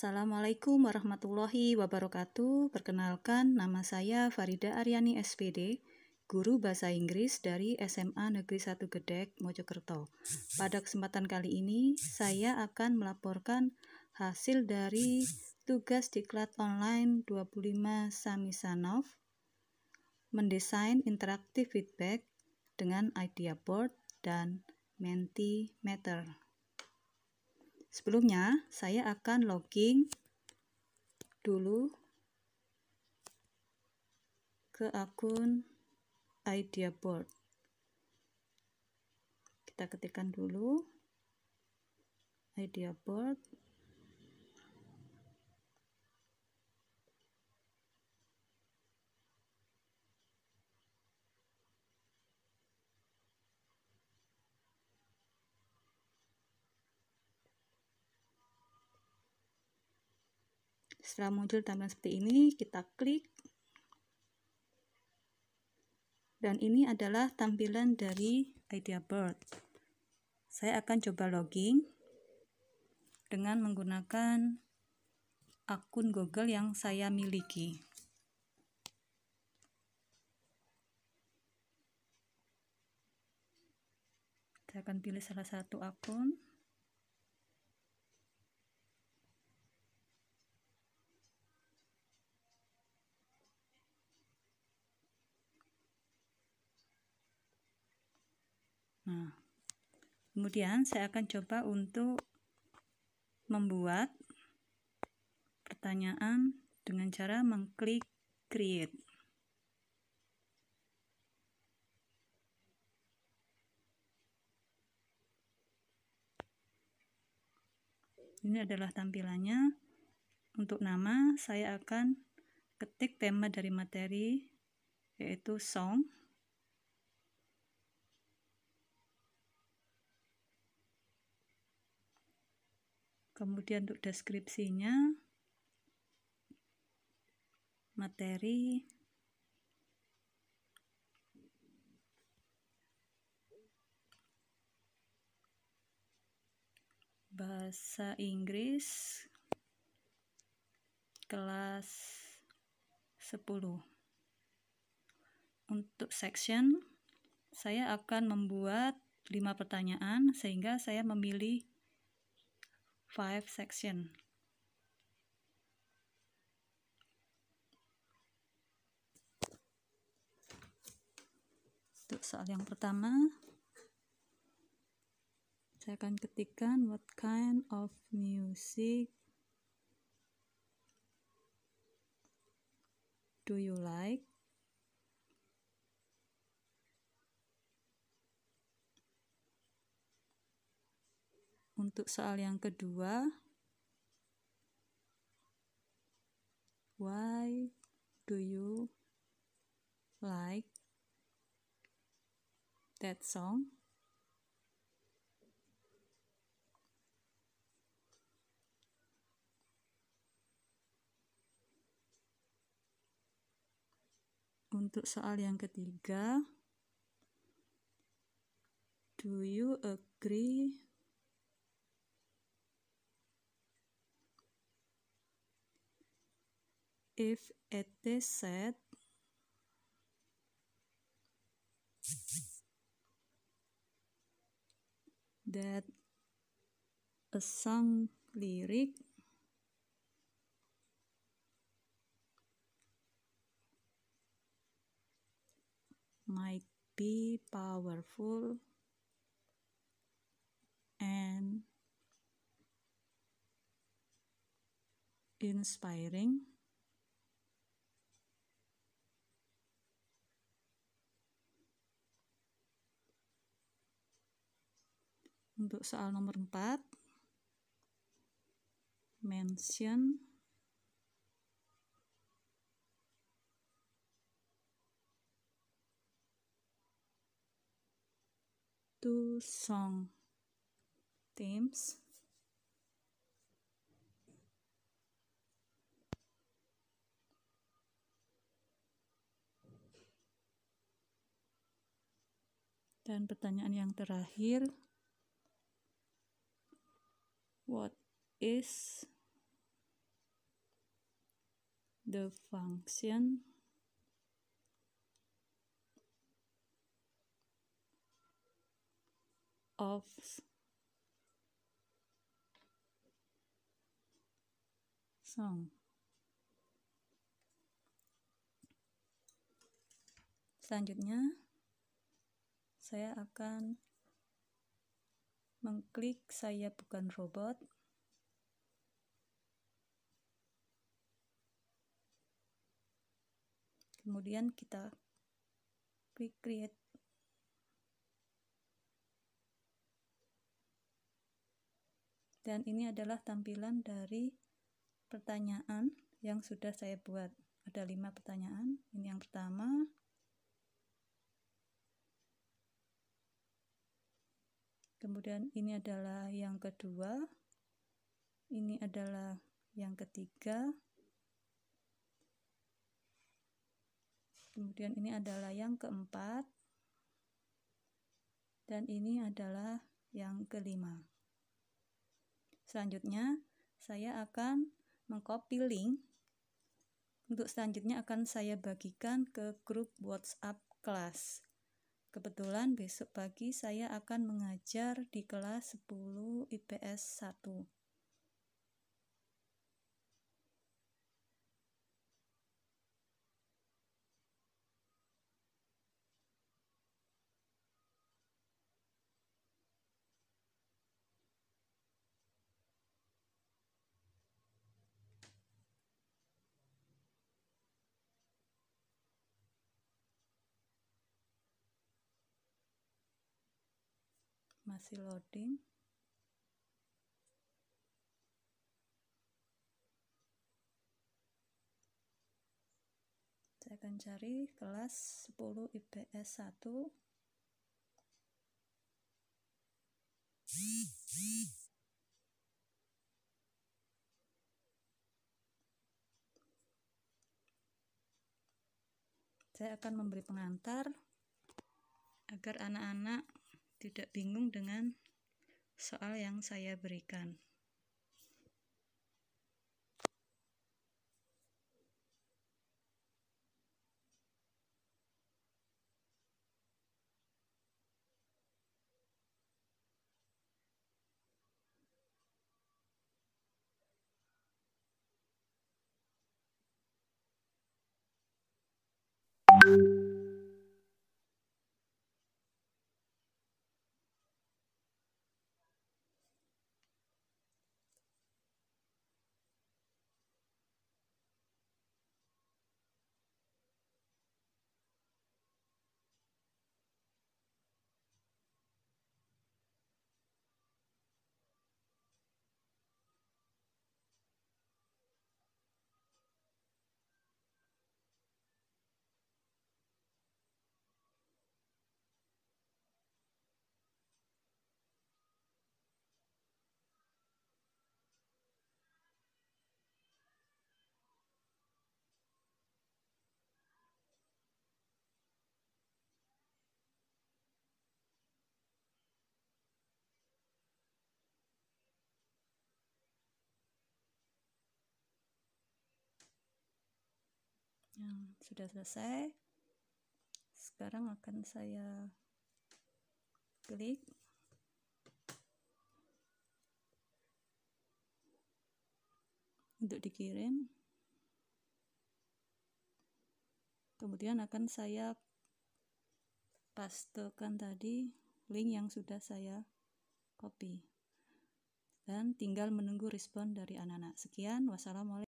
Assalamualaikum warahmatullahi wabarakatuh. Perkenalkan, nama saya Farida Aryani SPD, guru bahasa Inggris dari SMA Negeri 1 Gedek, Mojokerto. Pada kesempatan kali ini, saya akan melaporkan hasil dari tugas diklat online 25 Samisanov mendesain interaktif feedback dengan idea board dan Mentimeter. Sebelumnya, saya akan login dulu ke akun Ideaboard. Kita ketikkan dulu Ideaboard. Setelah muncul tampilan seperti ini, kita klik. Dan ini adalah tampilan dari idea IdeaBird. Saya akan coba login dengan menggunakan akun Google yang saya miliki. Saya akan pilih salah satu akun. Nah, kemudian saya akan coba untuk membuat pertanyaan dengan cara mengklik create. Ini adalah tampilannya. Untuk nama, saya akan ketik tema dari materi, yaitu song. kemudian untuk deskripsinya materi bahasa Inggris kelas 10 untuk section saya akan membuat lima pertanyaan sehingga saya memilih five section. Untuk soal yang pertama, saya akan ketikkan what kind of music do you like? untuk soal yang kedua why do you like that song untuk soal yang ketiga do you agree if it is said that a song lyric might be powerful and inspiring untuk soal nomor 4 mention two song themes dan pertanyaan yang terakhir What is the function of song? Selanjutnya, saya akan mengklik saya bukan robot kemudian kita klik create dan ini adalah tampilan dari pertanyaan yang sudah saya buat ada lima pertanyaan ini yang pertama kemudian ini adalah yang kedua ini adalah yang ketiga kemudian ini adalah yang keempat dan ini adalah yang kelima selanjutnya saya akan mengcopy link untuk selanjutnya akan saya bagikan ke grup WhatsApp kelas. Kebetulan besok pagi saya akan mengajar di kelas 10 IPS 1. masih loading saya akan cari kelas 10 IPS 1 saya akan memberi pengantar agar anak-anak tidak bingung dengan soal yang saya berikan. thank you yang sudah selesai sekarang akan saya klik untuk dikirim kemudian akan saya pastekan tadi link yang sudah saya copy dan tinggal menunggu respon dari anak-anak sekian wassalamualaikum